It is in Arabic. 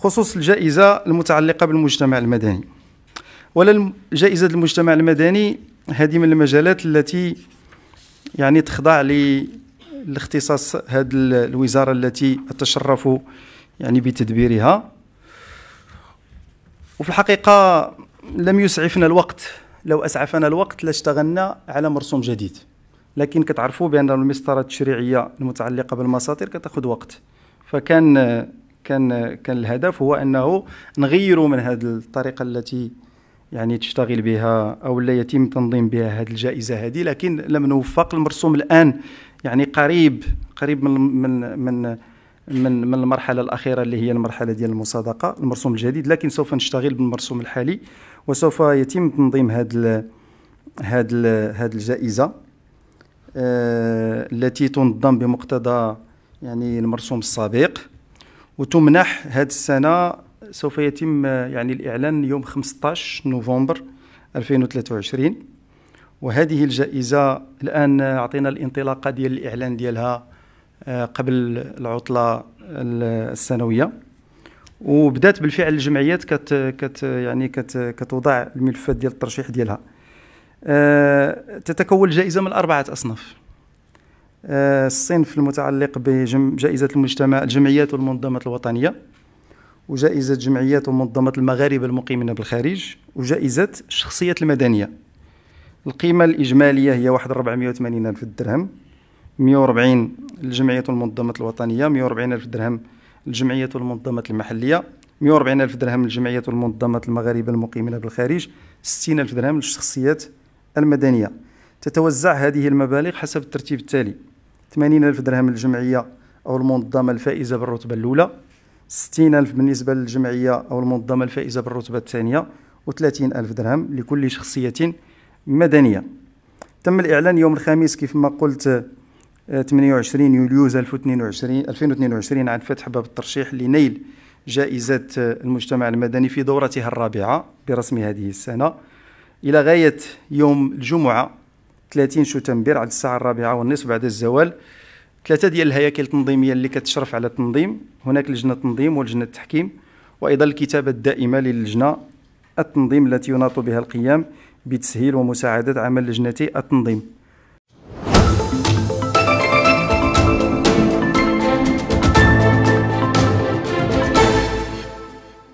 بخصوص الجائزة المتعلقة بالمجتمع المدني ولا جائزة المجتمع المدني هذه من المجالات التي يعني تخضع لاختصاص هذه الوزارة التي أتشرف يعني بتدبيرها وفي الحقيقة لم يسعفنا الوقت لو أسعفنا الوقت لاشتغلنا على مرسوم جديد لكن كتعرفوا بأن المسطرة التشريعية المتعلقة بالمساطير كتاخذ وقت فكان كان كان الهدف هو انه نغيروا من هذه الطريقه التي يعني تشتغل بها او لا يتم تنظيم بها هذه الجائزه هذه لكن لم نوفق المرسوم الان يعني قريب قريب من من من من من المرحله الاخيره اللي هي المرحله ديال المصادقه المرسوم الجديد لكن سوف نشتغل بالمرسوم الحالي وسوف يتم تنظيم هذه هذه هذه الجائزه آه، التي تنظم بمقتضى يعني المرسوم السابق وتمنح هذه السنه سوف يتم يعني الاعلان يوم 15 نوفمبر 2023 وهذه الجائزه الان عطينا الانطلاقه ديال الاعلان ديالها آه، قبل العطله السنويه وبدات بالفعل الجمعيات كت كت يعني كت كتوضع الملفات ديال الترشيح ديالها آه، تتكون الجائزه من اربعه اصناف آه، الصنف المتعلق بجائزة المجتمع الجمعيات والمنظمات الوطنية وجائزة جمعيات ومنظمات المغاربة المقيمين بالخارج وجائزة الشخصية المدنية القيمة الإجمالية هي واحد وثمانين ألف درهم 140 للجمعية والمنظمات الوطنية 140 ألف درهم للجمعية والمنظمات المحلية 140 ألف درهم للجمعية والمنظمات المغاربة المقيمين بالخارج 60 ألف درهم للشخصيات المدنية تتوزع هذه المبالغ حسب الترتيب التالي 80 ألف درهم للجمعية أو المنظمة الفائزة بالرتبة الأولى 60 ألف بالنسبة للجمعية أو المنظمة الفائزة بالرتبة الثانية و30 ألف درهم لكل شخصية مدنية تم الإعلان يوم الخميس كيف ما قلت 28 يوليوز 2022 2022 عن فتح باب الترشيح لنيل جائزة آه، المجتمع المدني في دورتها الرابعة برسم هذه السنة إلى غاية يوم الجمعة 30 شتنبر على الساعه الرابعه والنصف بعد الزوال ثلاثه ديال الهياكل التنظيميه اللي كتشرف على التنظيم هناك لجنه التنظيم ولجنه التحكيم وايضا الكتابه الدائمه للجنه التنظيم التي يناط بها القيام بتسهيل ومساعده عمل لجنتي التنظيم